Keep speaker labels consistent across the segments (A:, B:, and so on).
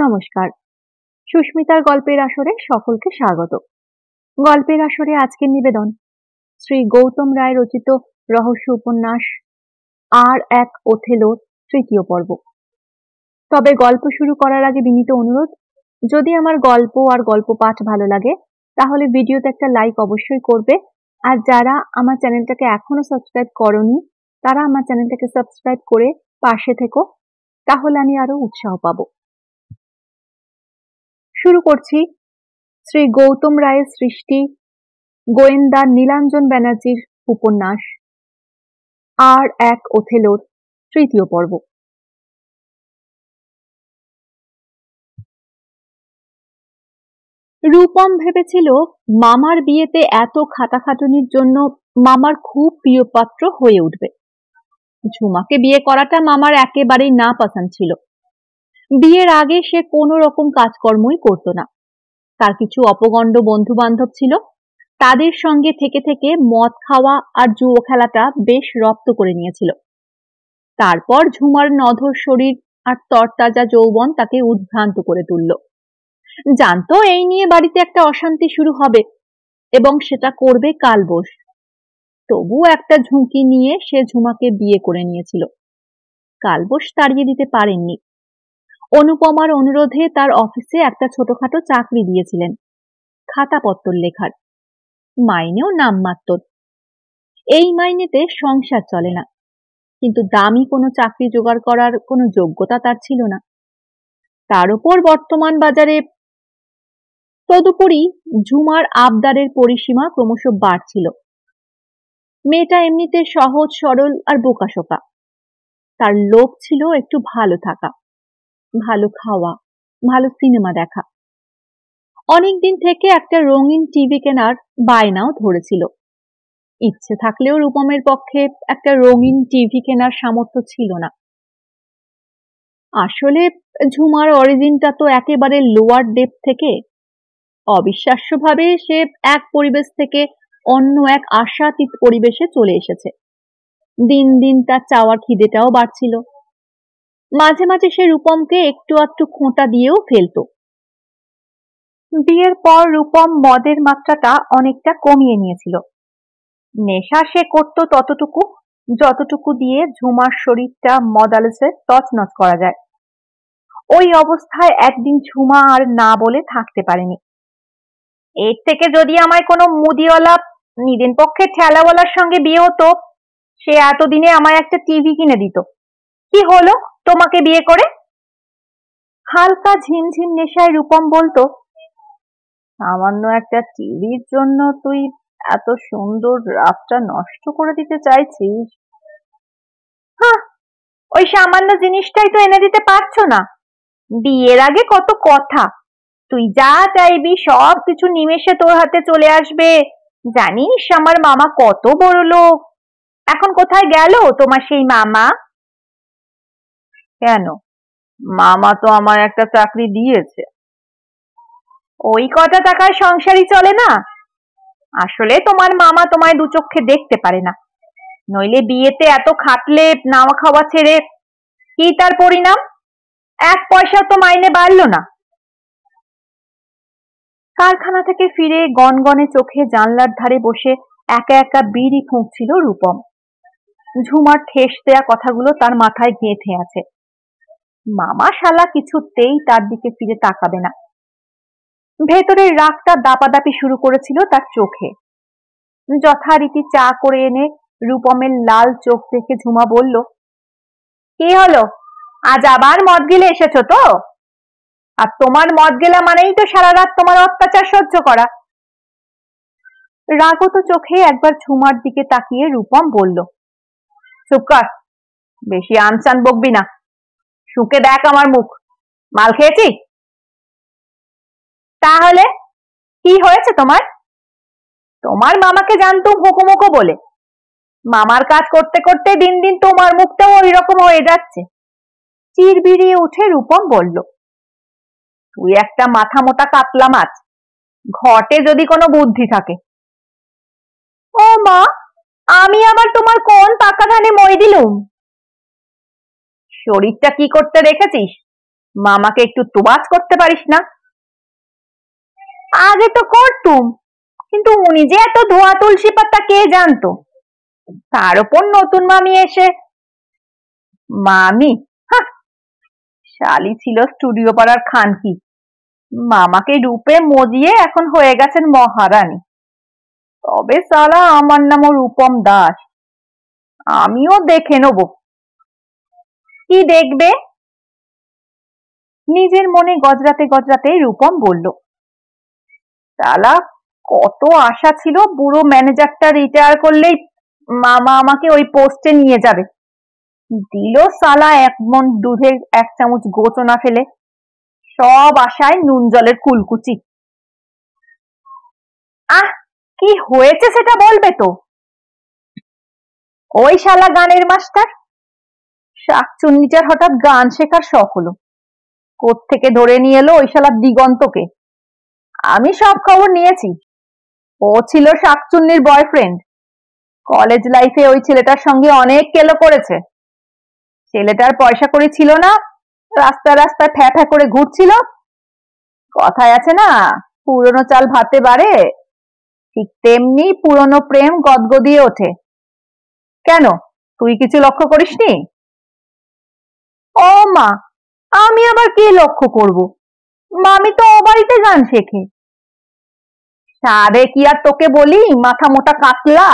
A: নমস্কার সুস্মিতার গল্পের আসরে সকলকে স্বাগত গল্পের আসরে আজকের নিবেদন শ্রী গৌতম রায় রচিত রহস্য উপন্যাস আর এক ওথেলোর তৃতীয় পর্ব তবে গল্প শুরু করার আগে বিনীত অনুরোধ যদি আমার গল্প আর গল্প পাঠ ভালো লাগে তাহলে ভিডিওতে একটা লাইক অবশ্যই করবে আর যারা আমার চ্যানেলটাকে এখনো সাবস্ক্রাইব করনি তারা আমার চ্যানেলটাকে সাবস্ক্রাইব করে পাশে থেকো তাহলে আমি আরো উৎসাহ পাবো শুরু করছি শ্রী গৌতম রায়ের সৃষ্টি গোয়েন্দা নীলাঞ্জন ব্যানার্জির উপন্যাস আর এক ওথেলোর তৃতীয় পর্ব রূপম ভেবেছিল মামার বিয়েতে এত খাটাখাটুনির জন্য মামার খুব প্রিয় পাত্র হয়ে উঠবে ঝুমাকে বিয়ে করাটা মামার একেবারেই না পছন্দ ছিল বিয়ের আগে সে কোনো রকম কাজকর্মই করত না তার কিছু অপগণ্ড বন্ধু বান্ধব ছিল তাদের সঙ্গে থেকে থেকে মদ খাওয়া আর জুয়ো খেলাটা বেশ রপ্ত করে নিয়েছিল তারপর ঝুমার নধর শরীর আর তরতাজা যৌবন তাকে উদ্ভ্রান্ত করে তুলল জানতো এই নিয়ে বাড়িতে একটা অশান্তি শুরু হবে এবং সেটা করবে কালবোস তবু একটা ঝুঁকি নিয়ে সে ঝুমাকে বিয়ে করে নিয়েছিল কালবোস তাড়িয়ে দিতে পারেননি অনুপমার অনুরোধে তার অফিসে একটা ছোটখাটো চাকরি দিয়েছিলেন খাতাপত্তর লেখার মাইনেও নামমাত্র এই মাইনেতে সংসার চলে না কিন্তু দামি কোনো চাকরি জোগাড় করার কোনো যোগ্যতা তার ছিল না তার উপর বর্তমান বাজারে তদুপরি ঝুমার আবদারের পরিসীমা ক্রমশ বাড়ছিল মেয়েটা এমনিতে সহজ সরল আর বোকাশোকা তার লোভ ছিল একটু ভালো থাকা ভালো খাওয়া ভালো সিনেমা দেখা অনেক দিন থেকে একটা রঙিন টিভি কেনার বায়নাও ধরেছিল ইচ্ছে থাকলেও রূপমের পক্ষে একটা রঙিন টিভি কেনার সামর্থ্য ছিল না আসলে ঝুমার অরিজিনটা তো একেবারে লোয়ার ডেপ থেকে অবিশ্বাস্যভাবে সে এক পরিবেশ থেকে অন্য এক আশাতীত পরিবেশে চলে এসেছে দিন দিন তার চাওয়ার খিদেটাও বাড়ছিল মাঝে মাঝে সে রূপমকে একটু আধটু খোঁটা দিয়েও ফেলত বিয়ের পর রূপম মদের মাত্রাটা অনেকটা কমিয়ে নিয়েছিল নেশা সে করত ততটুকু যতটুকু দিয়ে ঝুমার শরীরটা মদালসে তছনচ করা যায় ওই অবস্থায় একদিন ঝুমা আর না বলে থাকতে পারেনি এর থেকে যদি আমায় কোনো মুদিওয়ালা নিদেন পক্ষে ঠেলাওয়ালার সঙ্গে বিয়ে হতো সে এতদিনে আমায় একটা টিভি কিনে দিত কি হলো তোমাকে বিয়ে করে হালকা ঝিমঝিম নেশায় রূপম বলতো সামান্য একটা টিভির জন্য তুই এত সুন্দর রাতটা নষ্ট করে দিতে চাইছিস হ্যাঁ ওই সামান্য জিনিসটাই তো এনে দিতে পারছো না বিয়ের আগে কত কথা তুই যা চাইবি সব কিছু নিমেষে তোর হাতে চলে আসবে জানিস আমার মামা কত বড় লোক এখন কোথায় গেল তোমার সেই মামা কেন মামা তো আমার একটা চাকরি দিয়েছে ওই কটা টাকায় সংসারই চলে না আসলে তোমার মামা তোমায় দু চক্ষে দেখতে পারে না নইলে বিয়েতে এত খাটলে নাওয়া খাওয়া ছেড়ে কি তার পরিণাম এক পয়সা তো মাইনে বাড়লো না কারখানা থেকে ফিরে গনগনে চোখে জানলার ধারে বসে একা একা বিড়ি ফুঁকছিল রূপম ঝুমার ঠেস দেয়া কথাগুলো তার মাথায় গেঁথে আছে মামা শালা কিছুতেই তার দিকে ফিরে তাকাবে না ভেতরের রাগটা দাপাদাপি শুরু করেছিল তার চোখে যথারীতি চা করে এনে রূপমের লাল চোখ দেখে ঝুমা বলল কি হলো আজ আবার মদ গিলে এসেছো তো আর তোমার মদ গেলা মানেই তো সারা রাত তোমার অত্যাচার সহ্য করা রাগত চোখে একবার ঝুমার দিকে তাকিয়ে রূপম বলল চুপ কর বেশি আনচান বকবি না শুকে দেখ আমার মুখ মাল খেয়েছি তাহলে কি হয়েছে তোমার তোমার মামাকে জানতুম হুকুমুকো বলে মামার কাজ করতে করতে দিন দিন তোমার মুখটাও ওই রকম হয়ে যাচ্ছে চিরবিড়িয়ে উঠে রূপম বলল তুই একটা মাথা মোটা কাতলা মাছ ঘটে যদি কোনো বুদ্ধি থাকে ও মা আমি আবার তোমার কোন পাকা ধানে মই দিলুম শরীরটা কি করতে রেখেছিস মামাকে একটু তোবাজ করতে পারিস না আগে তো করতুম কিন্তু উনি যে এত ধোয়া তুলসী পাতা কে জানতো তার ওপর নতুন মামি এসে মামি শালি ছিল স্টুডিও পাড়ার খানকি মামাকে রূপে মজিয়ে এখন হয়ে গেছেন মহারানী তবে সালা আমার নাম রূপম দাস আমিও দেখে নেবো কি দেখবে নিজের মনে গজরাতে গজরাতে রূপম বলল তালা কত আশা ছিল বুড়ো ম্যানেজারটা রিটায়ার করলেই মামা আমাকে ওই পোস্টে নিয়ে যাবে দিল সালা এক মন দুধের এক চামচ গোচনা ফেলে সব আশায় নুন জলের কুলকুচি আহ কি হয়েছে সেটা বলবে তো ওই শালা গানের মাস্টার শাকচুন্নিটার হঠাৎ গান শেখার শখ হলো থেকে ধরে নিয়ে এলো ওই শালা দিগন্তকে আমি সব খবর নিয়েছি ও ছিল শাকচুন্নির বয়ফ্রেন্ড কলেজ লাইফে ওই ছেলেটার সঙ্গে অনেক কেলো করেছে ছেলেটার পয়সা করে ছিল না রাস্তা রাস্তায় ফ্যা ফ্যা করে ঘুরছিল কথায় আছে না পুরনো চাল ভাতে বাড়ে ঠিক তেমনি পুরনো প্রেম গদগদিয়ে ওঠে কেন তুই কিছু লক্ষ্য করিসনি ও মা আমি আবার কি লক্ষ্য করব মামি তো ও বাড়িতে গান শেখে সাবে কি আর তোকে বলি মাথা মোটা কাতলা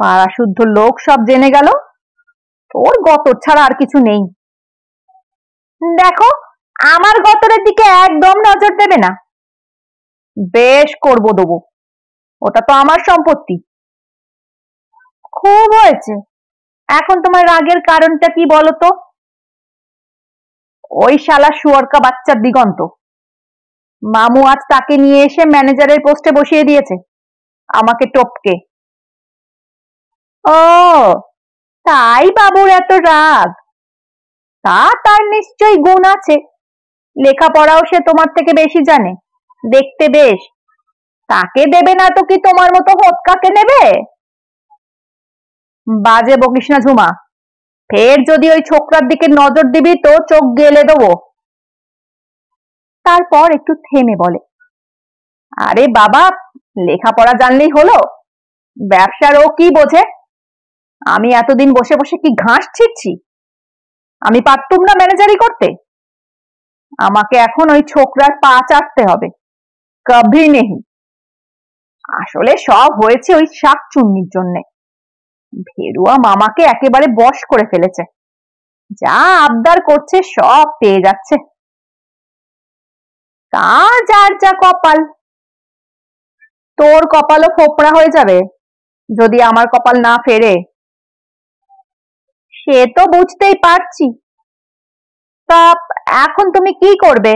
A: পাড়াশুদ্ধ লোক সব জেনে গেল তোর গতর ছাড়া আর কিছু নেই দেখো আমার গতরের দিকে একদম নজর দেবে না বেশ করব দেবো ওটা তো আমার সম্পত্তি খুব হয়েছে এখন তোমার রাগের কারণটা কি বলো তো ওই শালা শুয়ারকা বাচ্চার দিগন্ত মামু আজ তাকে নিয়ে এসে ম্যানেজারের পোস্টে বসিয়ে দিয়েছে আমাকে টপকে ও তাই বাবুর এত রাগ তা তার নিশ্চয়ই গুণ আছে লেখাপড়াও সে তোমার থেকে বেশি জানে দেখতে বেশ তাকে দেবে না তো কি তোমার মতো হতকাকে নেবে বাজে বকিস না ঝুমা ফের যদি ওই ছোকরার দিকে নজর দিবি তো চোখ গেলে দেবো তারপর একটু থেমে বলে আরে বাবা লেখাপড়া জানলেই হলো ব্যবসার ও কি বোঝে আমি এতদিন বসে বসে কি ঘাস ছিটছি আমি পারতুম না ম্যানেজারি করতে আমাকে এখন ওই ছোকরার পা চাটতে হবে কভি নেহি আসলে সব হয়েছে ওই শাকচুন্নির জন্যে ভেরুয়া মামাকে একেবারে বশ করে ফেলেছে যা আবদার করছে সব পেয়ে যাচ্ছে তার যার যা কপাল তোর কপালও ফোপড়া হয়ে যাবে যদি আমার কপাল না ফেরে সে তো বুঝতেই পারছি তা এখন তুমি কি করবে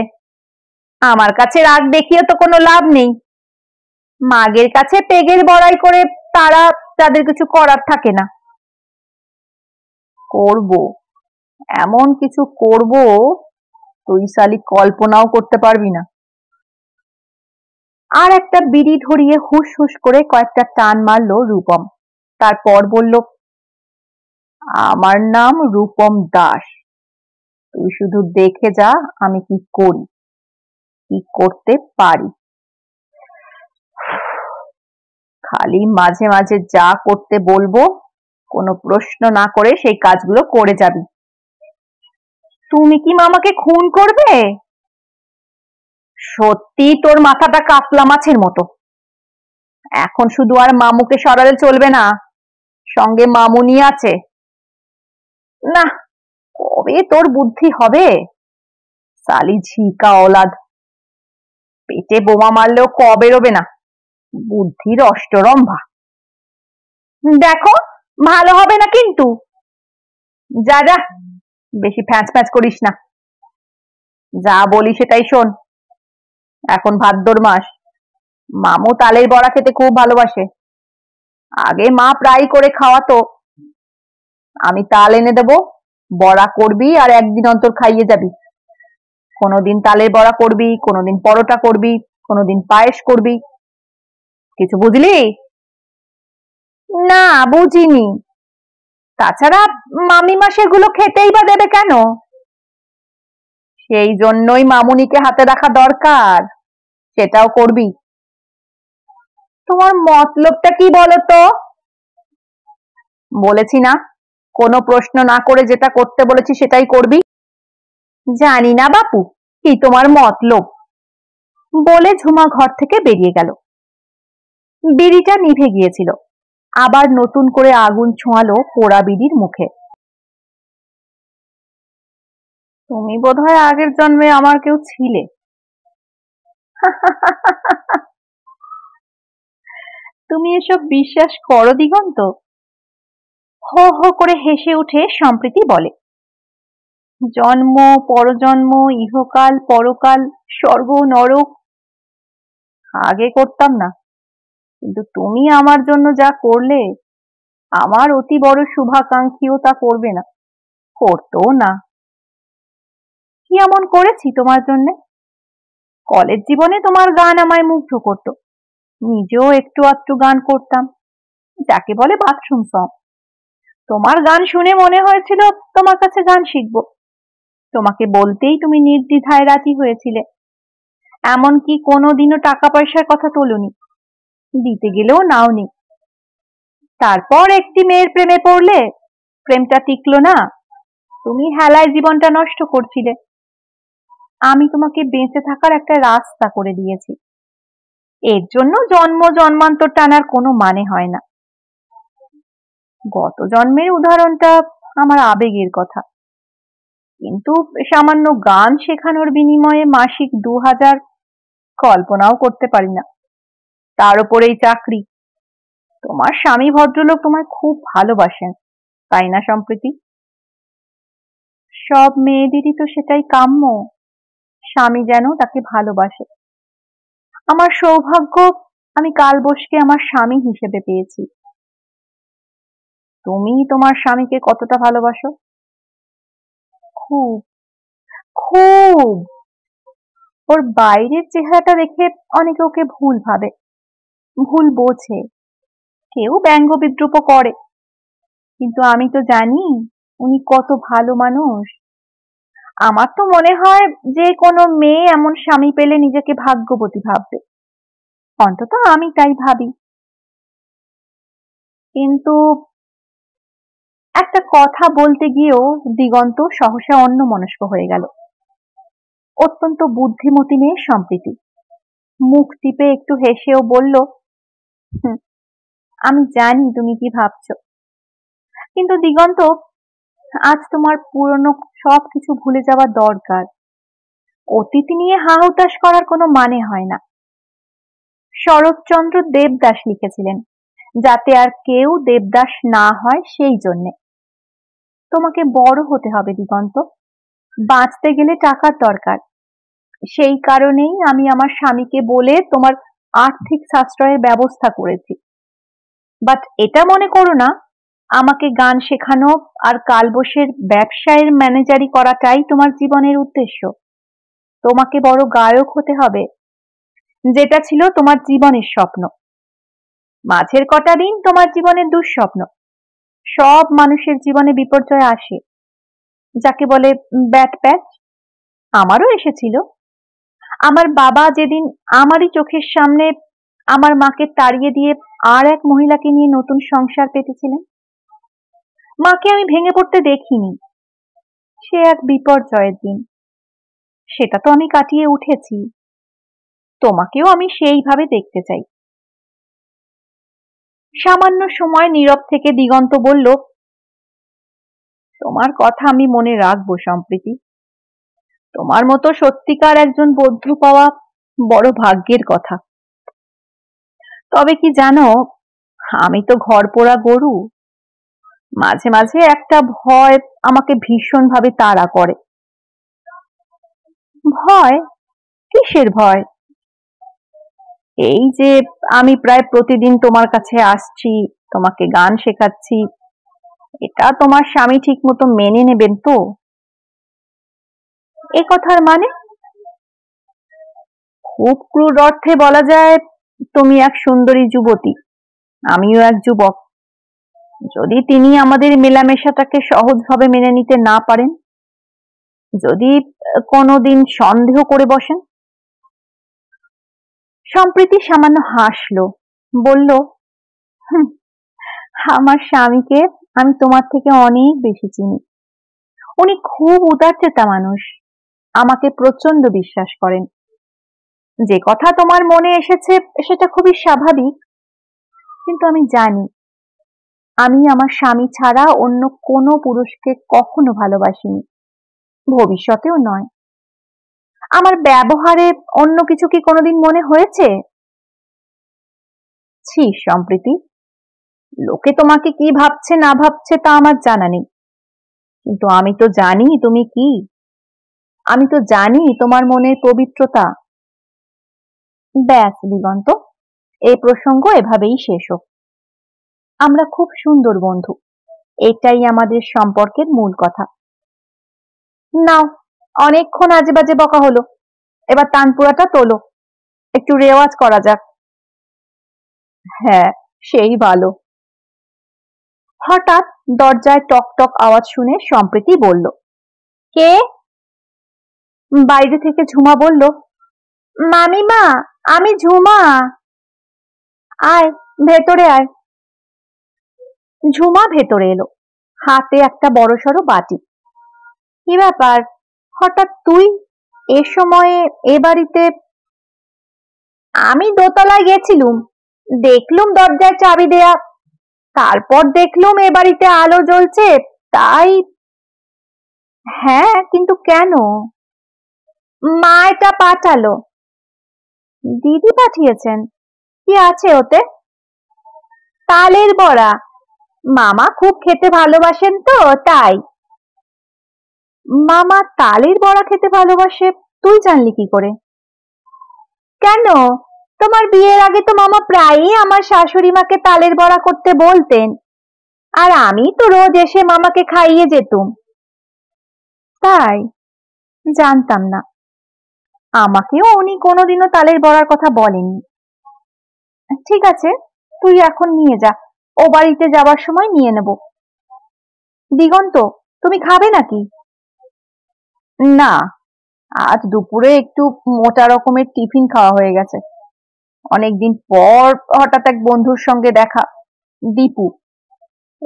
A: আমার কাছে রাগ দেখিয়ে তো কোনো লাভ নেই মাগের কাছে পেগের বড়াই করে তারা তাদের কিছু করার থাকে না করব এমন কিছু করব তুই সালি কল্পনাও করতে পারবি না আর একটা বিড়ি ধরিয়ে হুস হুস করে কয়েকটা টান মারলো রূপম তারপর বলল আমার নাম রূপম দাস তুই শুধু দেখে যা আমি কি করি কি করতে পারি খালি মাঝে মাঝে যা করতে বলবো কোনো প্রশ্ন না করে সেই কাজগুলো করে যাবি তুমি কি মামাকে খুন করবে সত্যি তোর মাথাটা কাতলা মাছের মতো এখন শুধু আর মামুকে সরালে চলবে না সঙ্গে মামুনি আছে না কবে তোর বুদ্ধি হবে সালি ঝিকা ওলাদ পেটে বোমা মারলেও রবে না বুদ্ধির অষ্টরম্ভা দেখো ভালো হবে না কিন্তু যা যা বেশি ফ্যাঁচ ফ্যাঁচ করিস না যা বলি সেটাই শোন এখন ভাদ্র মাস মামু তালের বড়া খেতে খুব ভালোবাসে আগে মা প্রায় করে খাওয়াতো আমি তাল এনে দেব বড়া করবি আর একদিন অন্তর খাইয়ে যাবি কোনোদিন তালের বড়া করবি কোনোদিন পরোটা করবি কোনোদিন পায়েস করবি কিছু বুঝলি না বুঝিনি তাছাড়া মাসে সেগুলো খেতেই বা দেবে কেন সেই জন্যই মামুনিকে হাতে রাখা দরকার সেটাও করবি তোমার মতলবটা কি বলতো বলেছি না কোনো প্রশ্ন না করে যেটা করতে বলেছি সেটাই করবি জানি না বাপু কি তোমার মতলব বলে ঝুমা ঘর থেকে বেরিয়ে গেল বিড়িটা নিভে গিয়েছিল আবার নতুন করে আগুন ছোঁয়ালো পোড়া বিড়ির মুখে তুমি বোধহয় আগের জন্মে আমার কেউ ছিলে তুমি এসব বিশ্বাস করো দিগন্ত হো হো করে হেসে উঠে সম্প্রীতি বলে জন্ম পরজন্ম ইহকাল পরকাল স্বর্গ নরক আগে করতাম না কিন্তু তুমি আমার জন্য যা করলে আমার অতি বড় শুভাকাঙ্ক্ষীও তা করবে না করতো না কি এমন করেছি তোমার জন্য কলেজ জীবনে তোমার গান আমায় মুগ্ধ করত নিজেও একটু আধটু গান করতাম যাকে বলে বাথরুম সং তোমার গান শুনে মনে হয়েছিল তোমার কাছে গান শিখব তোমাকে বলতেই তুমি নির্দ্বিধায় রাজি হয়েছিলে এমনকি কোনো দিনও টাকা পয়সার কথা তোলনি দিতে গেলেও নাওনি তারপর একটি মেয়ের প্রেমে পড়লে প্রেমটা টিকলো না তুমি হেলায় জীবনটা নষ্ট করছিলে আমি তোমাকে বেঁচে থাকার একটা রাস্তা করে দিয়েছি এর জন্য জন্ম জন্মান্তর টানার কোনো মানে হয় না গত জন্মের উদাহরণটা আমার আবেগের কথা কিন্তু সামান্য গান শেখানোর বিনিময়ে মাসিক দু হাজার কল্পনাও করতে পারি না তার উপর এই চাকরি তোমার স্বামী ভদ্রলোক তোমায় খুব ভালোবাসেন তাই না সম্প্রীতি সব মেয়েদেরই তো সেটাই কাম্য স্বামী যেন তাকে ভালোবাসে আমার সৌভাগ্য আমি কাল বসকে আমার স্বামী হিসেবে পেয়েছি তুমি তোমার স্বামীকে কতটা ভালোবাসো খুব খুব ওর বাইরের চেহারাটা দেখে অনেকে ওকে ভুল ভাবে ভুল বোঝে কেউ ব্যঙ্গ বিদ্রুপ করে কিন্তু আমি তো জানি উনি কত ভালো মানুষ আমার তো মনে হয় যে কোনো মেয়ে এমন স্বামী পেলে নিজেকে ভাগ্যবতী ভাববে অন্তত আমি তাই ভাবি কিন্তু একটা কথা বলতে গিয়েও দিগন্ত সহসা অন্য মনস্ক হয়ে গেল অত্যন্ত বুদ্ধিমতী মেয়ে সম্প্রীতি মুখ টিপে একটু হেসেও বলল হুম আমি জানি তুমি কি ভাবছো কিন্তু দিগন্ত আজ তোমার পুরনো সব কিছু ভুলে যাওয়া দরকার অতীত নিয়ে হাহুতাশ করার কোনো মানে হয় না শরৎচন্দ্র দেবদাস লিখেছিলেন যাতে আর কেউ দেবদাস না হয় সেই জন্যে তোমাকে বড় হতে হবে দিগন্ত বাঁচতে গেলে টাকার দরকার সেই কারণেই আমি আমার স্বামীকে বলে তোমার আর্থিক সাশ্রয়ের ব্যবস্থা করেছি বাট এটা মনে করো না আমাকে গান শেখানো আর কালবশের ব্যবসায়ের ম্যানেজারি করাটাই তোমার জীবনের উদ্দেশ্য তোমাকে বড় গায়ক হতে হবে যেটা ছিল তোমার জীবনের স্বপ্ন মাঝের কটা দিন তোমার জীবনের দুঃস্বপ্ন সব মানুষের জীবনে বিপর্যয় আসে যাকে বলে ব্যাট প্যাচ আমারও এসেছিল আমার বাবা যেদিন আমারই চোখের সামনে আমার মাকে তাড়িয়ে দিয়ে আর এক মহিলাকে নিয়ে নতুন সংসার পেতেছিলেন মাকে আমি ভেঙে পড়তে দেখিনি সে এক বিপর্যয়ের দিন সেটা তো আমি কাটিয়ে উঠেছি তোমাকেও আমি সেইভাবে দেখতে চাই সামান্য সময় নীরব থেকে দিগন্ত বলল তোমার কথা আমি মনে রাখবো সম্প্রীতি তোমার মতো সত্যিকার একজন বৌদ্ধ পাওয়া বড় ভাগ্যের কথা তবে কি জানো আমি তো ঘর পোড়া গরু মাঝে মাঝে একটা ভয় আমাকে ভীষণ ভাবে তাড়া করে ভয় কিসের ভয় এই যে আমি প্রায় প্রতিদিন তোমার কাছে আসছি তোমাকে গান শেখাচ্ছি এটা তোমার স্বামী ঠিক মতো মেনে নেবেন তো এ কথার মানে খুব ক্রুর অর্থে বলা যায় তুমি এক সুন্দরী যুবতী আমিও এক যুবক যদি তিনি আমাদের মেলামেশাটাকে সহজভাবে মেনে নিতে না পারেন যদি কোনোদিন সন্দেহ করে বসেন সম্প্রীতি সামান্য হাসলো বলল আমার স্বামীকে আমি তোমার থেকে অনেক বেশি চিনি উনি খুব উদার চেতা মানুষ আমাকে প্রচন্ড বিশ্বাস করেন যে কথা তোমার মনে এসেছে সেটা খুবই স্বাভাবিক কিন্তু আমি জানি আমি আমার স্বামী ছাড়া অন্য কোনো পুরুষকে কখনো ভালোবাসিনি ভবিষ্যতেও নয় আমার ব্যবহারে অন্য কিছু কি কোনোদিন মনে হয়েছে ছি সম্প্রীতি লোকে তোমাকে কি ভাবছে না ভাবছে তা আমার জানা নেই কিন্তু আমি তো জানি তুমি কি আমি তো জানি তোমার মনের পবিত্রতা ব্যাস দিগন্ত এই প্রসঙ্গ এভাবেই শেষ হোক আমরা খুব সুন্দর বন্ধু এটাই আমাদের সম্পর্কের মূল কথা নাও অনেকক্ষণ আজে বাজে বকা হলো এবার তানপুরাটা তোলো একটু রেওয়াজ করা যাক হ্যাঁ সেই ভালো হঠাৎ দরজায় টক টক আওয়াজ শুনে সম্প্রীতি বলল কে বাইরে থেকে ঝুমা বলল মামিমা আমি ঝুমা আয় ভেতরে আয় ঝুমা ভেতরে এলো হাতে একটা বড় সড়ো বাটি কি ব্যাপার হঠাৎ তুই এ সময়ে এ বাড়িতে আমি দোতলায় গেছিলুম দেখলুম দরজায় চাবি দেয়া তারপর দেখলুম এ বাড়িতে আলো জ্বলছে তাই হ্যাঁ কিন্তু কেন মা এটা পাঠালো দিদি পাঠিয়েছেন কি আছে ওতে তালের বড়া মামা খুব খেতে ভালোবাসেন তো তাই মামা তালের বড়া খেতে ভালোবাসে তুই জানলি কি করে কেন তোমার বিয়ের আগে তো মামা প্রায়ই আমার শাশুড়ি মাকে তালের বড়া করতে বলতেন আর আমি তো রোজ এসে মামাকে খাইয়ে যেতুম তাই জানতাম না আমাকেও উনি কোনোদিনও তালের বড়ার কথা বলেনি ঠিক আছে তুই এখন নিয়ে যা ও বাড়িতে যাবার সময় নিয়ে নেব দিগন্ত তুমি খাবে নাকি না আজ দুপুরে একটু মোটা রকমের টিফিন খাওয়া হয়ে গেছে অনেকদিন পর হঠাৎ এক বন্ধুর সঙ্গে দেখা দীপু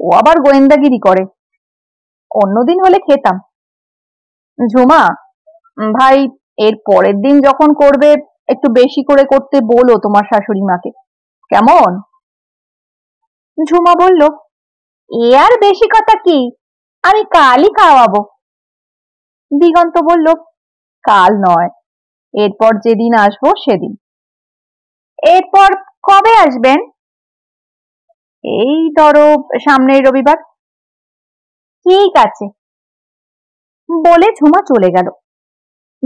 A: ও আবার গোয়েন্দাগিরি করে অন্যদিন হলে খেতাম ঝুমা ভাই এর পরের দিন যখন করবে একটু বেশি করে করতে বলো তোমার শাশুড়ি মাকে কেমন ঝুমা বলল এ আর বেশি কথা কি আমি কালই খাওয়াবো দিগন্ত বলল কাল নয় এরপর যেদিন আসবো সেদিন এরপর কবে আসবেন এই ধরো সামনের রবিবার ঠিক আছে বলে ঝুমা চলে গেল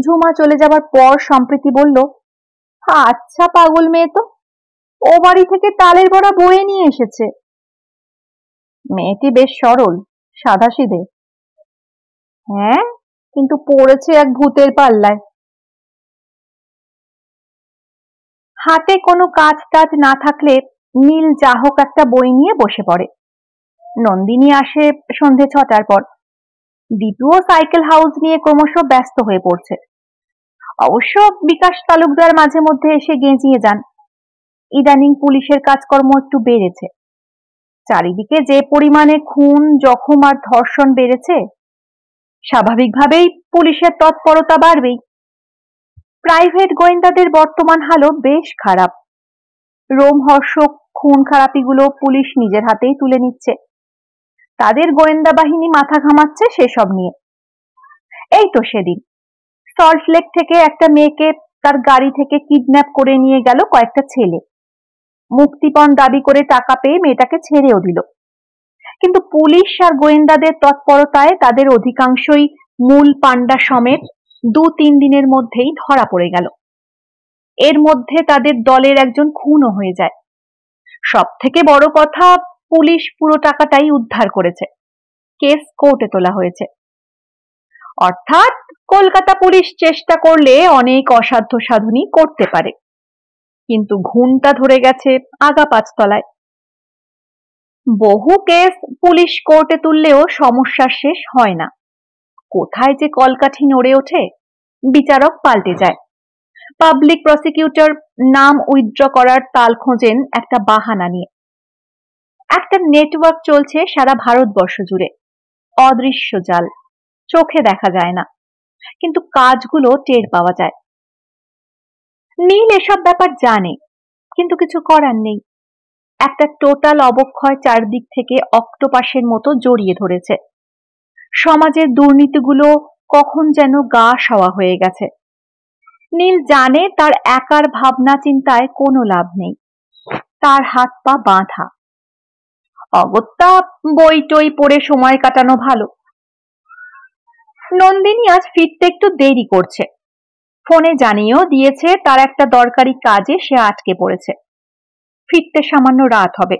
A: ঝুমা চলে যাবার পর সম্প্রীতি বলল আচ্ছা পাগল মেয়ে তো ও বাড়ি থেকে তালের বড়া বয়ে নিয়ে এসেছে মেয়েটি বেশ সরল সাদাসিধে হ্যাঁ কিন্তু পড়েছে এক ভূতের পাল্লায় হাতে কোনো কাজ টাজ না থাকলে নীল যাহক একটা বই নিয়ে বসে পড়ে নন্দিনী আসে সন্ধে ছটার পর দ্বিতীয় সাইকেল হাউস নিয়ে ক্রমশ ব্যস্ত হয়ে পড়ছে অবশ্য বিকাশ তালুকদার মাঝে মধ্যে এসে গেঁজিয়ে যান ইদানিং পুলিশের কাজকর্ম একটু বেড়েছে চারিদিকে যে পরিমাণে খুন জখম আর ধর্ষণ বেড়েছে স্বাভাবিকভাবেই পুলিশের তৎপরতা বাড়বেই প্রাইভেট গোয়েন্দাদের বর্তমান হালও বেশ খারাপ রোমহর্ষক খুন খারাপিগুলো পুলিশ নিজের হাতেই তুলে নিচ্ছে তাদের গোয়েন্দা বাহিনী মাথা ঘামাচ্ছে সেসব নিয়ে এই তো সেদিন সল্টলেক থেকে একটা মেয়েকে তার গাড়ি থেকে কিডন্যাপ করে নিয়ে গেল কয়েকটা ছেলে মুক্তিপণ দাবি করে টাকা পেয়ে মেয়েটাকে ছেড়েও দিল কিন্তু পুলিশ আর গোয়েন্দাদের তৎপরতায় তাদের অধিকাংশই মূল পাণ্ডা সমেত দু তিন দিনের মধ্যেই ধরা পড়ে গেল এর মধ্যে তাদের দলের একজন খুনও হয়ে যায় সব থেকে বড় কথা পুলিশ পুরো টাকাটাই উদ্ধার করেছে কেস কোর্টে তোলা হয়েছে অর্থাৎ কলকাতা পুলিশ চেষ্টা করলে অনেক অসাধ্য সাধনই করতে পারে কিন্তু ঘুমটা ধরে গেছে আগা পাঁচতলায় বহু কেস পুলিশ কোর্টে তুললেও সমস্যা শেষ হয় না কোথায় যে কলকাঠি নড়ে ওঠে বিচারক পাল্টে যায় পাবলিক প্রসিকিউটর নাম উইথড্র করার তাল খোঁজেন একটা বাহানা নিয়ে একটা নেটওয়ার্ক চলছে সারা ভারতবর্ষ জুড়ে অদৃশ্য জাল চোখে দেখা যায় না কিন্তু কাজগুলো টের পাওয়া যায় নীল এসব ব্যাপার জানে কিন্তু কিছু করার নেই একটা টোটাল অবক্ষয় চারদিক থেকে অক্টোপাসের মতো জড়িয়ে ধরেছে সমাজের দুর্নীতিগুলো কখন যেন গা সওয়া হয়ে গেছে নীল জানে তার একার ভাবনা চিন্তায় কোনো লাভ নেই তার হাত পা বাঁধা অগত্যা বই টই পড়ে সময় কাটানো ভালো নন্দিনী আজ ফিরতে একটু দেরি করছে ফোনে জানিয়েও দিয়েছে তার একটা দরকারি কাজে সে আটকে পড়েছে ফিরতে সামান্য রাত হবে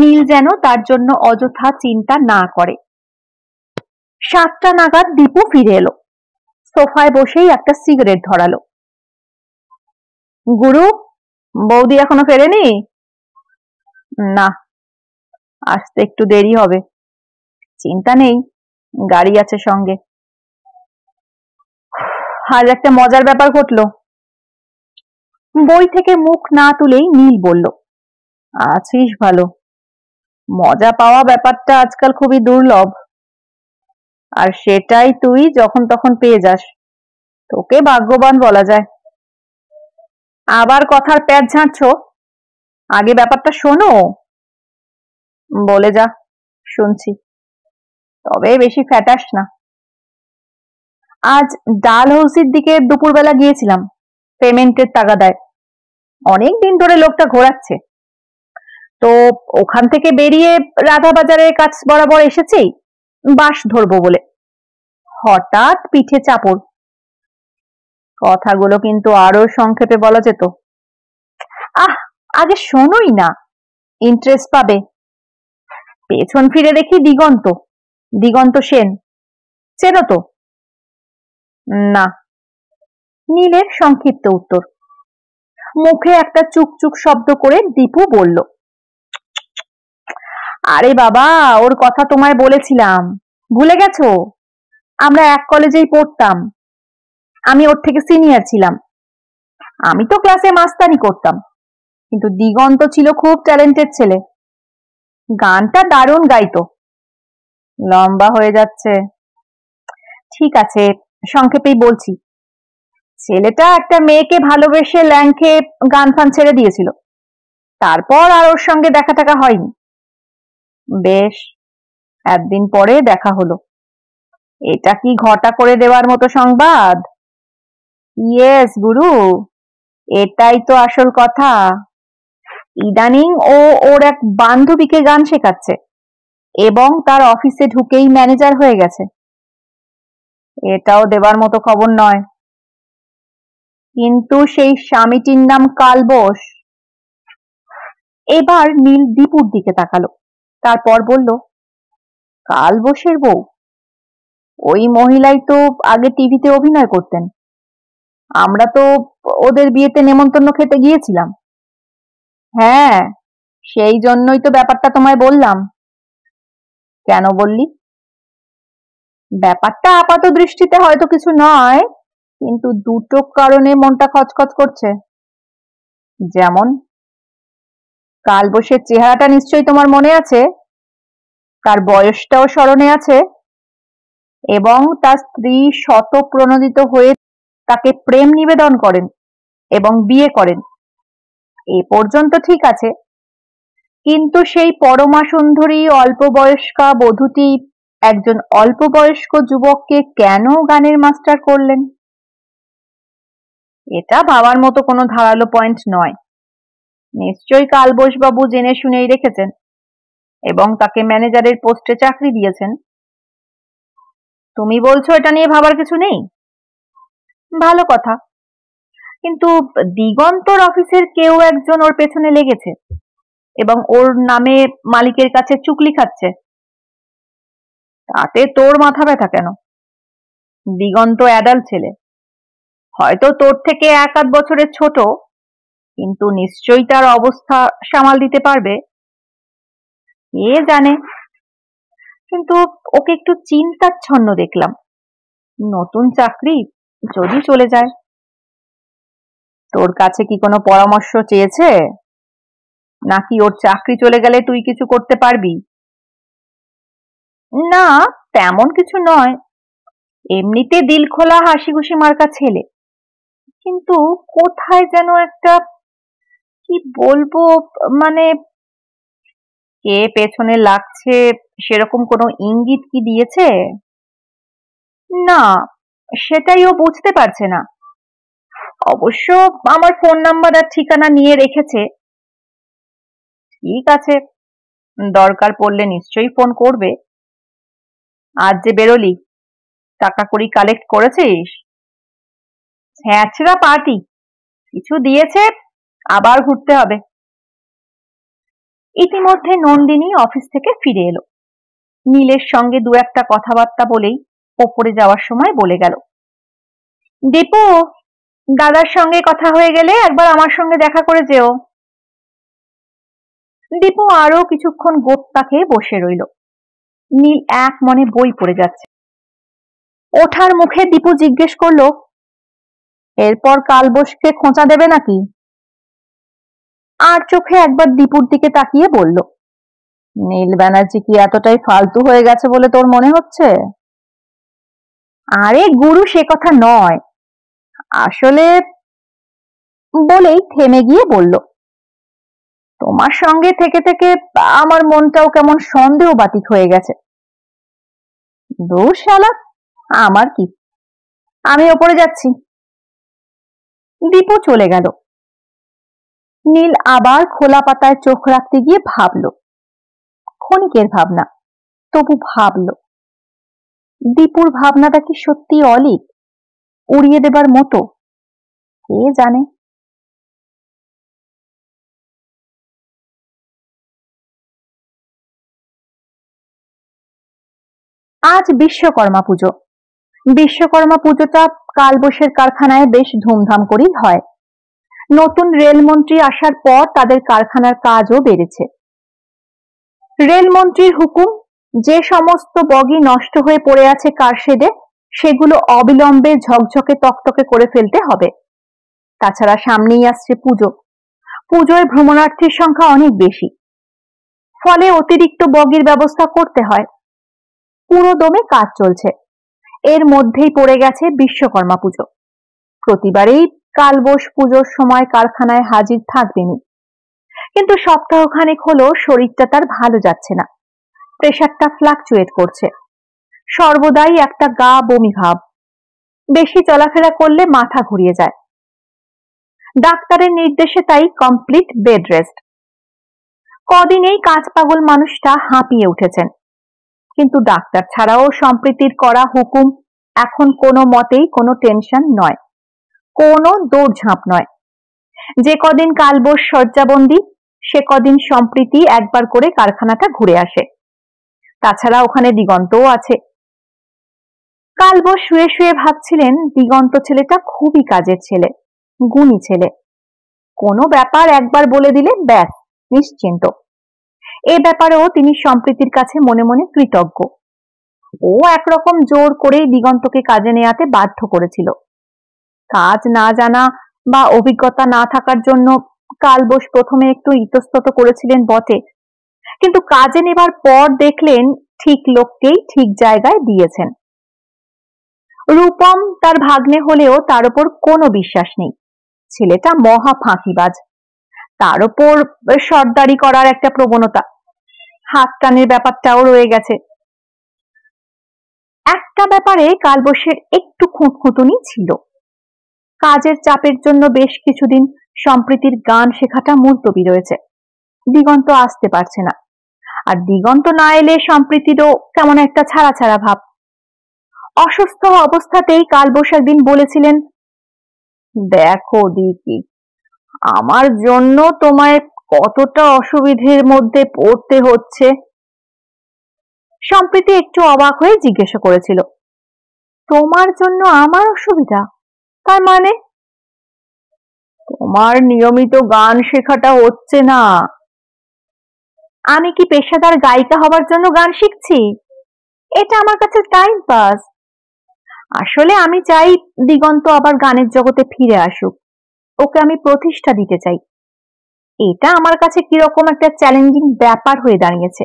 A: নীল যেন তার জন্য অযথা চিন্তা না করে সাতটা নাগাদ দীপু ফিরে এলো সোফায় বসেই একটা সিগারেট ধরালো গুরু বৌদি এখনো ফেরেনি না আসতে একটু দেরি হবে চিন্তা নেই গাড়ি আছে সঙ্গে আর একটা মজার ব্যাপার ঘটলো বই থেকে মুখ না তুলেই নীল বলল আছিস ভালো মজা পাওয়া ব্যাপারটা আজকাল খুবই দুর্লভ আর সেটাই তুই যখন তখন পেয়ে যাস তোকে ভাগ্যবান বলা যায় আবার কথার প্যাচ ঝাঁটছ আগে ব্যাপারটা শোনো বলে যা শুনছি তবে বেশি ফ্যাটাস না আজ ডাল হৌসির দিকে দুপুরবেলা গিয়েছিলাম পেমেন্টের তাগাদায় অনেক দিন ধরে লোকটা ঘোরাচ্ছে তো ওখান থেকে বেরিয়ে রাধা বাজারের কাছ বরাবর এসেছি বাস ধরবো বলে হঠাৎ পিঠে চাপড় কথাগুলো কিন্তু আরো সংক্ষেপে বলা যেত আহ আগে শোনোই না ইন্টারেস্ট পাবে পেছন ফিরে দেখি দিগন্ত দিগন্ত সেন চেন তো না নীলের সংক্ষিপ্ত উত্তর মুখে একটা চুকচুক শব্দ করে দীপু বলল আরে বাবা ওর কথা তোমায় বলেছিলাম ভুলে গেছো আমরা এক কলেজেই পড়তাম আমি ওর থেকে সিনিয়র ছিলাম আমি তো ক্লাসে মাস্তানি করতাম কিন্তু দিগন্ত ছিল খুব ট্যালেন্টেড ছেলে গানটা দারুণ গাইতো লম্বা হয়ে যাচ্ছে ঠিক আছে সংক্ষেপেই বলছি ছেলেটা একটা মেয়েকে ভালোবেসে ল্যাংকে গান ফান ছেড়ে দিয়েছিল তারপর আর ওর সঙ্গে দেখা টাকা হয়নি বেশ একদিন পরে দেখা হলো এটা কি ঘটা করে দেওয়ার মতো সংবাদ ইয়েস গুরু এটাই তো আসল কথা ইদানিং ও ওর এক বান্ধবীকে গান শেখাচ্ছে এবং তার অফিসে ঢুকেই ম্যানেজার হয়ে গেছে এটাও দেবার মতো খবর নয় কিন্তু সেই স্বামীটির নাম কাল বোস এবার নীল দীপুর দিকে তাকালো তারপর বলল কাল বউ ওই মহিলাই তো আগে টিভিতে অভিনয় করতেন আমরা তো ওদের বিয়েতে নেমন্তন্ন খেতে গিয়েছিলাম হ্যাঁ সেই জন্যই তো ব্যাপারটা তোমায় বললাম কেন বললি ব্যাপারটা আপাত দৃষ্টিতে হয়তো কিছু নয় কিন্তু দুটো কারণে মনটা খচখচ করছে যেমন কাল বসে চেহারাটা নিশ্চয়ই তোমার মনে আছে তার বয়সটাও স্মরণে আছে এবং তার স্ত্রী শত প্রণোদিত হয়ে তাকে প্রেম নিবেদন করেন এবং বিয়ে করেন এ পর্যন্ত ঠিক আছে কিন্তু সেই পরমা সুন্দরী বয়স্কা বধূটি একজন অল্প বয়স্ক যুবককে কেন গানের মাস্টার করলেন এটা ভাবার মতো কোনো ধারালো পয়েন্ট নয় নিশ্চয়ই কালবোসবাবু জেনে শুনেই রেখেছেন এবং তাকে ম্যানেজারের পোস্টে চাকরি দিয়েছেন তুমি বলছো এটা নিয়ে ভাবার কিছু নেই ভালো কথা কিন্তু দিগন্তর অফিসের কেউ একজন ওর পেছনে লেগেছে এবং ওর নামে মালিকের কাছে চুকলি খাচ্ছে তাতে তোর মাথা ব্যথা কেন দিগন্ত অ্যাডাল ছেলে হয়তো তোর থেকে এক আধ বছরের ছোট কিন্তু নিশ্চয়ই তার অবস্থা সামাল দিতে পারবে এ জানে কিন্তু ওকে একটু চিন্তাচ্ছন্ন দেখলাম নতুন চাকরি যদি চলে যায় তোর কাছে কি কোনো পরামর্শ চেয়েছে নাকি ওর চাকরি চলে গেলে তুই কিছু করতে পারবি না তেমন কিছু নয় এমনিতে দিল খোলা হাসি খুশি মার্কা ছেলে কিন্তু কোথায় যেন একটা কি বলবো মানে কে পেছনে লাগছে সেরকম কোনো ইঙ্গিত কি দিয়েছে না সেটাই ও বুঝতে পারছে না অবশ্য আমার ফোন নাম্বার আর ঠিকানা নিয়ে রেখেছে ঠিক আছে দরকার পড়লে নিশ্চয়ই ফোন করবে আজ যে বেরোলি টাকা করি কালেক্ট করেছিস হ্যাঁ পার্টি কিছু দিয়েছে আবার ঘুরতে হবে ইতিমধ্যে নন্দিনী অফিস থেকে ফিরে এলো নীলের সঙ্গে দু একটা কথাবার্তা বলেই ওপরে যাওয়ার সময় বলে গেল দীপু দাদার সঙ্গে কথা হয়ে গেলে একবার আমার সঙ্গে দেখা করে যেও দীপু আরো কিছুক্ষণ গোপ্তা বসে রইল নীল এক মনে বই পড়ে যাচ্ছে ওঠার মুখে দীপু জিজ্ঞেস করলো এরপর কাল বসকে খোঁচা দেবে নাকি আর চোখে একবার দীপুর দিকে তাকিয়ে বলল নীল ব্যানার্জি কি এতটাই ফালতু হয়ে গেছে বলে তোর মনে হচ্ছে আরে গুরু সে কথা নয় আসলে বলেই থেমে গিয়ে বলল তোমার সঙ্গে থেকে থেকে আমার মনটাও কেমন সন্দেহ বাতিক হয়ে গেছে দোষালা আমার কি আমি ওপরে যাচ্ছি দীপু চলে গেল নীল আবার খোলা পাতায় চোখ রাখতে গিয়ে ভাবল ক্ষণিকের ভাবনা তবু ভাবল দীপুর ভাবনাটা কি সত্যি অলিক উড়িয়ে দেবার মতো কে জানে আজ বিশ্বকর্মা পুজো বিশ্বকর্মা পুজোটা কালবশের কারখানায় বেশ ধুমধাম করেই হয় নতুন রেলমন্ত্রী আসার পর তাদের কারখানার কাজও বেড়েছে রেলমন্ত্রীর হুকুম যে সমস্ত বগি নষ্ট হয়ে পড়ে আছে কারশেডে সেগুলো অবিলম্বে ঝকঝকে তকতকে করে ফেলতে হবে তাছাড়া সামনেই আসছে পুজো পুজোয় ভ্রমণার্থীর সংখ্যা অনেক বেশি ফলে অতিরিক্ত বগির ব্যবস্থা করতে হয় পুরো দমে কাজ চলছে এর মধ্যেই পড়ে গেছে বিশ্বকর্মা পুজো প্রতিবারেই কালবোস পুজোর সময় কারখানায় হাজির থাকবেনি কিন্তু সপ্তাহখানেক হলো শরীরটা তার ভালো যাচ্ছে না প্রেশারটা ফ্লাকচুয়েট করছে সর্বদাই একটা গা বমি ভাব বেশি চলাফেরা করলে মাথা ঘুরিয়ে যায় ডাক্তারের নির্দেশে তাই কমপ্লিট বেড রেস্ট কদিন এই কাজ পাগল মানুষটা হাঁপিয়ে উঠেছেন কিন্তু ডাক্তার ছাড়াও সম্প্রীতির করা হুকুম এখন কোনো মতেই কোনো টেনশন নয় কোনো দৌড়ঝাঁপ নয় যে কদিন কালবোস শয্যাবন্দি সে কদিন সম্প্রীতি একবার করে কারখানাটা ঘুরে আসে তাছাড়া ওখানে দিগন্তও আছে কালব শুয়ে শুয়ে ভাবছিলেন দিগন্ত ছেলেটা খুবই কাজের ছেলে গুণী ছেলে কোনো ব্যাপার একবার বলে দিলে ব্যাস নিশ্চিন্ত এ ব্যাপারেও তিনি সম্প্রীতির কাছে মনে মনে কৃতজ্ঞ ও একরকম জোর করেই দিগন্তকে কাজে নেয়াতে বাধ্য করেছিল কাজ না জানা বা অভিজ্ঞতা না থাকার জন্য কালবোস প্রথমে একটু ইতস্তত করেছিলেন বটে কিন্তু কাজে নেবার পর দেখলেন ঠিক লোককেই ঠিক জায়গায় দিয়েছেন রূপম তার ভাগ্নে হলেও তার ওপর কোনো বিশ্বাস নেই ছেলেটা মহা ফাঁকিবাজ তার ওপর সর্দারি করার একটা প্রবণতা হাত টানের ব্যাপারটাও রয়ে গেছে একটা ব্যাপারে কালবশের একটু খুঁতখুঁতুনি ছিল কাজের চাপের জন্য বেশ কিছুদিন সম্প্রীতির গান শেখাটা মুলতবি রয়েছে দিগন্ত আসতে পারছে না আর দিগন্ত না এলে সম্প্রীতিরও কেমন একটা ছাড়া ছাড়া ভাব অসুস্থ অবস্থাতেই বৈশাখ দিন বলেছিলেন দেখো দিকি আমার জন্য তোমায় কতটা অসুবিধের মধ্যে পড়তে হচ্ছে সম্প্রীতি একটু অবাক হয়ে জিজ্ঞাসা করেছিল তোমার জন্য আমার অসুবিধা তার মানে তোমার নিয়মিত গান শেখাটা হচ্ছে না আমি কি পেশাদার গায়িকা হবার জন্য গান শিখছি এটা আমার কাছে টাইম পাস আসলে আমি চাই দিগন্ত আবার গানের জগতে ফিরে আসুক ওকে আমি প্রতিষ্ঠা দিতে চাই এটা আমার কাছে কিরকম একটা চ্যালেঞ্জিং ব্যাপার হয়ে দাঁড়িয়েছে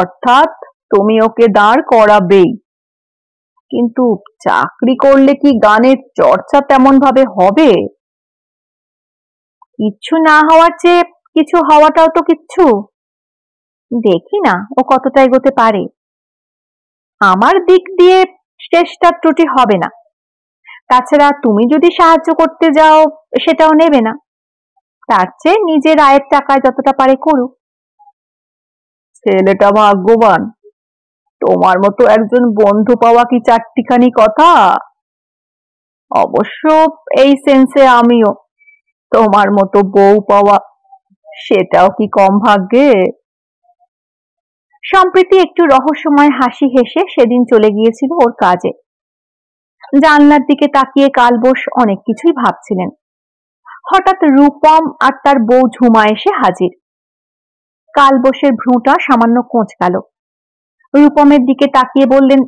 A: অর্থাৎ তুমি ওকে দাঁড় করাবেই কিন্তু চাকরি করলে কি গানের চর্চা তেমন ভাবে হবে কিচ্ছু না হওয়ার চেয়ে কিছু হওয়াটাও তো কিচ্ছু দেখি না ও কতটা এগোতে পারে আমার দিক দিয়ে চেষ্টার ত্রুটি হবে না তাছাড়া তুমি যদি সাহায্য করতে যাও সেটাও নেবে না তার চেয়ে নিজের আয়ের টাকায় যতটা পারে করুক ছেলেটা ভাগ্যবান তোমার মতো একজন বন্ধু পাওয়া কি চারটিখানি কথা অবশ্য এই সেন্সে আমিও তোমার মতো বউ পাওয়া সেটাও কি কম ভাগ্যে সম্প্রীতি একটু রহস্যময় হাসি হেসে সেদিন চলে গিয়েছিল ওর কাজে জানলার দিকে তাকিয়ে কালবোস অনেক কিছুই ভাবছিলেন হঠাৎ রূপম আর তার বউ ঝুমা এসে হাজির কালবোসের ভ্রুটা সামান্য কোঁচকাল রূপমের দিকে তাকিয়ে বললেন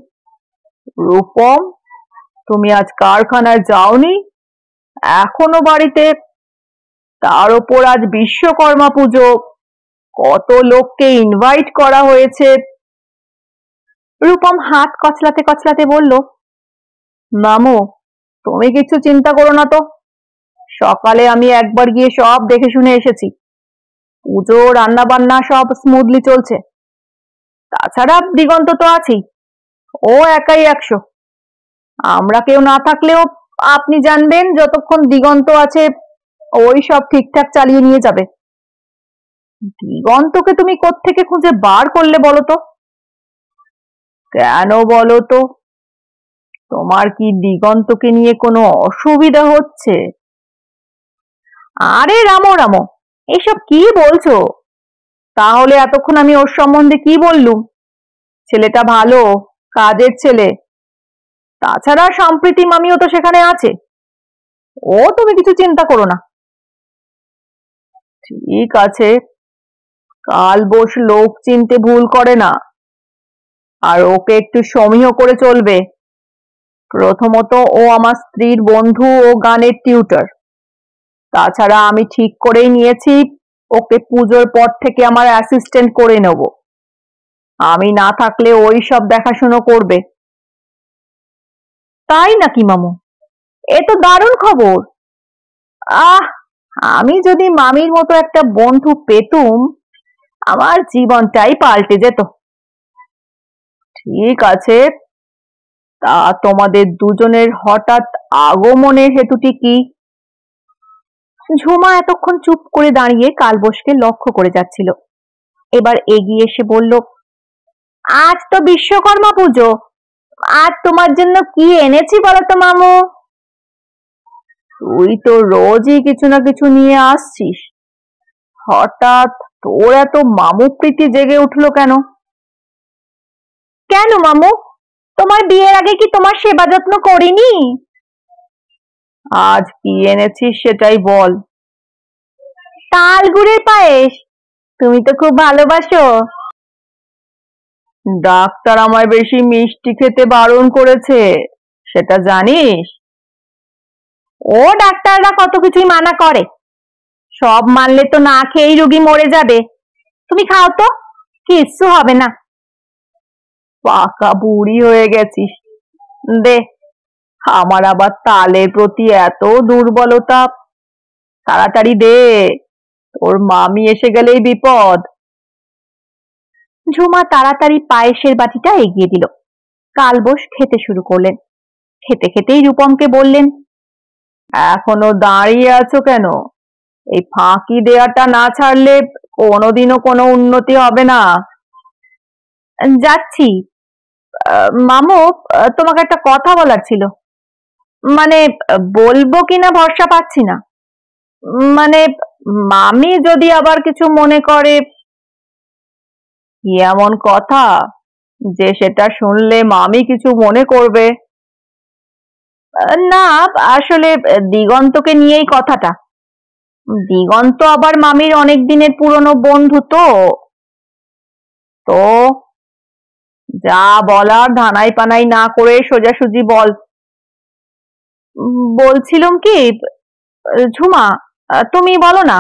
A: রূপম তুমি আজ কারখানায় যাওনি এখনো বাড়িতে তার ওপর আজ বিশ্বকর্মা পুজো কত লোককে ইনভাইট করা হয়েছে রূপম হাত কচলাতে কচলাতে বলল মামু তুমি কিছু চিন্তা করো না তো সকালে আমি একবার গিয়ে সব দেখে শুনে এসেছি পুজো রান্না বান্না সব স্মুথলি চলছে তাছাড়া দিগন্ত তো আছেই ও একাই একশো আমরা কেউ না থাকলেও আপনি জানবেন যতক্ষণ দিগন্ত আছে ওই সব ঠিকঠাক চালিয়ে নিয়ে যাবে দিগন্তকে তুমি কোত্থেকে খুঁজে বার করলে বলো তো কেন বলো তো তোমার কি দিগন্তকে নিয়ে কোনো অসুবিধা হচ্ছে আরে রামো রামো এসব কি বলছো তাহলে এতক্ষণ আমি ওর সম্বন্ধে কি বললুম ছেলেটা ভালো কাজের ছেলে তাছাড়া সম্প্রীতি মামিও তো সেখানে আছে ও তুমি কিছু চিন্তা করো না ঠিক আছে বস লোক চিনতে ভুল করে না আর ওকে একটু সমীহ করে চলবে প্রথমত ও আমার স্ত্রীর বন্ধু ও গানের টিউটার তাছাড়া আমি ঠিক করেই নিয়েছি ওকে পুজোর পর থেকে আমার অ্যাসিস্ট্যান্ট করে নেব আমি না থাকলে ওই সব দেখাশুনো করবে তাই নাকি মামু এ তো দারুণ খবর আহ আমি যদি মামির মতো একটা বন্ধু পেতুম আমার জীবনটাই পাল্টে যেত ঠিক আছে তা তোমাদের দুজনের হঠাৎ আগমনের হেতুটি কি ঝুমা এতক্ষণ চুপ করে দাঁড়িয়ে কালবোসকে লক্ষ্য করে যাচ্ছিল এবার এগিয়ে এসে বলল আজ তো বিশ্বকর্মা পুজো আর তোমার জন্য কি এনেছি বলো তো মামু তুই তো রোজই কিছু না কিছু নিয়ে আসছিস হঠাৎ তোর এত মামু প্রীতি জেগে উঠলো কেন কেন মামু তোমার বিয়ের আগে কি তোমার সেবা যত্ন করিনি আজ কি এনেছিস সেটাই বল তাল গুড়ের পায়েস তুমি তো খুব ভালোবাসো ডাক্তার আমায় বেশি মিষ্টি খেতে বারণ করেছে সেটা জানিস ও ডাক্তাররা কত কিছুই মানা করে সব মানলে তো না খেয়েই রুগী মরে যাবে তুমি খাও তো কিচ্ছু হবে না পাকা বুড়ি হয়ে গেছিস দে আমার আবার তালের প্রতি এত দুর্বলতা তাড়াতাড়ি দে তোর মামি এসে গেলেই বিপদ ঝুমা তাড়াতাড়ি পায়েসের বাটিটা এগিয়ে দিল কালবোস খেতে শুরু করলেন খেতে খেতেই রূপমকে বললেন এখনো দাঁড়িয়ে আছো কেন এই ফাঁকি দেয়াটা না ছাড়লে কোনোদিনও কোনো উন্নতি হবে না যাচ্ছি মামু তোমাকে একটা কথা বলার ছিল মানে বলবো কিনা ভরসা পাচ্ছি না মানে মামি যদি আবার কিছু মনে করে এমন কথা যে সেটা শুনলে মামি কিছু মনে করবে না আসলে দিগন্তকে নিয়েই কথাটা দিগন্ত আবার মামির অনেক দিনের পুরনো বন্ধু তো তো যা বলার ধানাই পানাই না করে সোজাসুজি বল বলছিলাম কি ঝুমা তুমি বলো না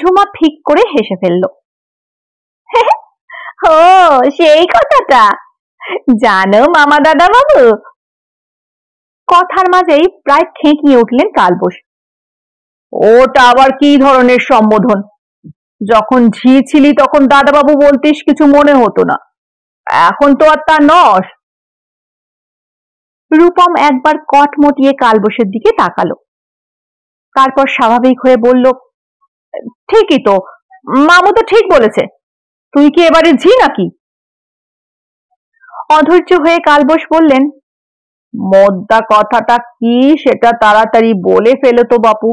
A: ঝুমা ঠিক করে হেসে ফেলল ও সেই কথাটা জানো মামা দাদা বাবু কথার মাঝেই প্রায় খেঁকিয়ে উঠলেন কালবোস ওটা আবার কি ধরনের সম্বোধন যখন ঝি ছিলি তখন দাদাবাবু বলতিস কিছু মনে হতো না এখন তো আর তা নস রূপম একবার কটমটিয়ে কালবসের দিকে তাকালো তারপর স্বাভাবিক হয়ে বলল ঠিকই তো মামু তো ঠিক বলেছে তুই কি এবারে ঝি নাকি অধৈর্য হয়ে কালবস বললেন মোদ্দা কথাটা কি সেটা তাড়াতাড়ি বলে ফেলো তো বাপু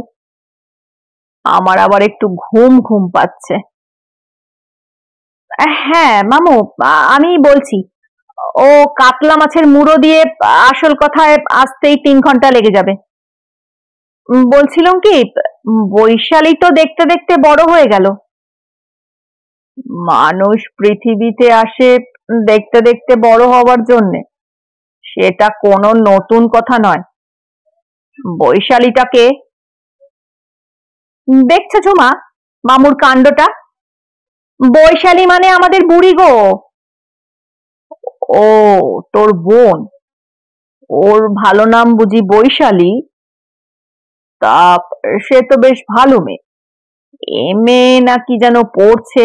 A: আমার আবার একটু ঘুম ঘুম পাচ্ছে হ্যাঁ মামু আমি বলছি ও কাতলা মাছের মুড়ো দিয়ে আসল কথায় আসতেই তিন ঘন্টা লেগে যাবে বলছিলাম কি বৈশালী তো দেখতে দেখতে বড় হয়ে গেল মানুষ পৃথিবীতে আসে দেখতে দেখতে বড় হওয়ার জন্যে সেটা কোনো নতুন কথা নয় বৈশালীটাকে দেখছো ঝুমা মামুর কাণ্ডটা বৈশালী মানে আমাদের বুড়ি গো ও তোর বোন ওর ভালো নাম বুঝি বৈশালী তা সে তো বেশ ভালো মেয়ে এম এ না কি যেন পড়ছে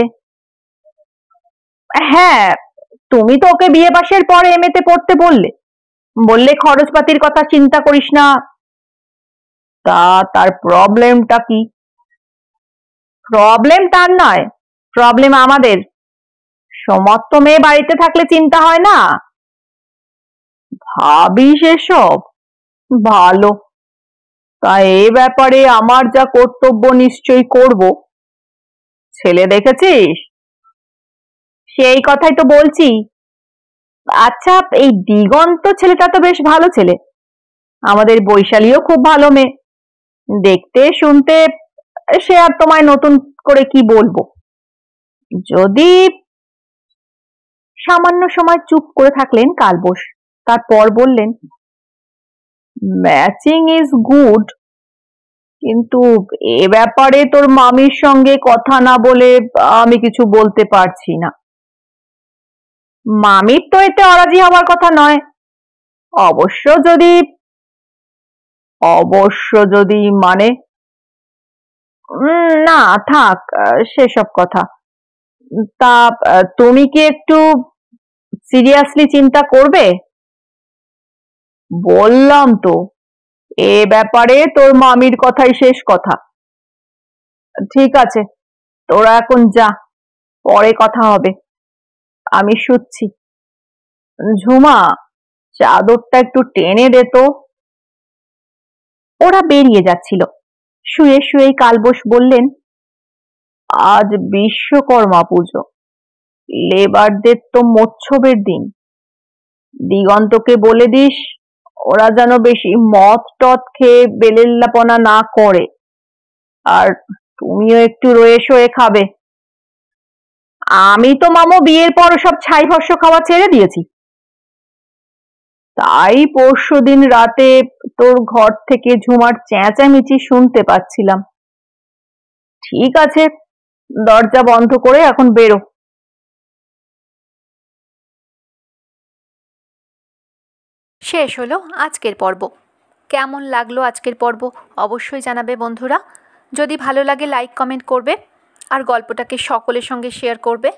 A: হ্যাঁ তুমি তো ওকে বিয়ে পাশের পরে এম তে পড়তে বললে বললে খরচপাতির কথা চিন্তা করিস না তা তার প্রবলেমটা কি প্রবলেম তার নয় প্রবলেম আমাদের সমস্ত মেয়ে বাড়িতে থাকলে চিন্তা হয় না ভাবিস এসব ভালো তা এ ব্যাপারে আমার যা কর্তব্য নিশ্চয়ই করব ছেলে দেখেছিস সেই কথাই তো বলছি আচ্ছা এই দিগন্ত ছেলেটা তো বেশ ভালো ছেলে আমাদের বৈশালীও খুব ভালো মেয়ে দেখতে শুনতে সে আর তোমায় নতুন করে কি বলবো যদি সামান্য সময় চুপ করে থাকলেন কালবোস তারপর বললেন ম্যাচিং ইজ গুড কিন্তু এ ব্যাপারে তোর মামির সঙ্গে কথা না বলে আমি কিছু বলতে পারছি না মামির তো এতে অরাজি হওয়ার কথা নয় অবশ্য যদি অবশ্য যদি মানে না থাক সেসব কথা তা তুমি কি একটু সিরিয়াসলি চিন্তা করবে বললাম তো এ ব্যাপারে তোর মামির কথাই শেষ কথা ঠিক আছে তোরা এখন যা পরে কথা হবে আমি শুচ্ছি ঝুমা চাদরটা একটু টেনে দে তো ওরা বেরিয়ে যাচ্ছিল শুয়ে শুয়েই কালবোস বললেন আজ বিশ্বকর্মা পুজো লেবারদের তো মৎসবের দিন দিগন্তকে বলে দিস ওরা যেন বেশি মদ টদ খেয়ে বেলেল্লাপনা না করে আর তুমিও একটু রয়ে শোয়ে খাবে আমি তো মামো বিয়ের পর সব ছাই ভস্য খাওয়া ছেড়ে দিয়েছি তাই পরশু দিন রাতে তোর ঘর থেকে ঝুমার চেঁচামেচি শুনতে পাচ্ছিলাম ঠিক আছে দরজা বন্ধ করে এখন বেরো শেষ হলো আজকের পর্ব কেমন লাগলো আজকের পর্ব অবশ্যই জানাবে বন্ধুরা যদি ভালো লাগে লাইক কমেন্ট করবে আর গল্পটাকে সকলের সঙ্গে শেয়ার করবে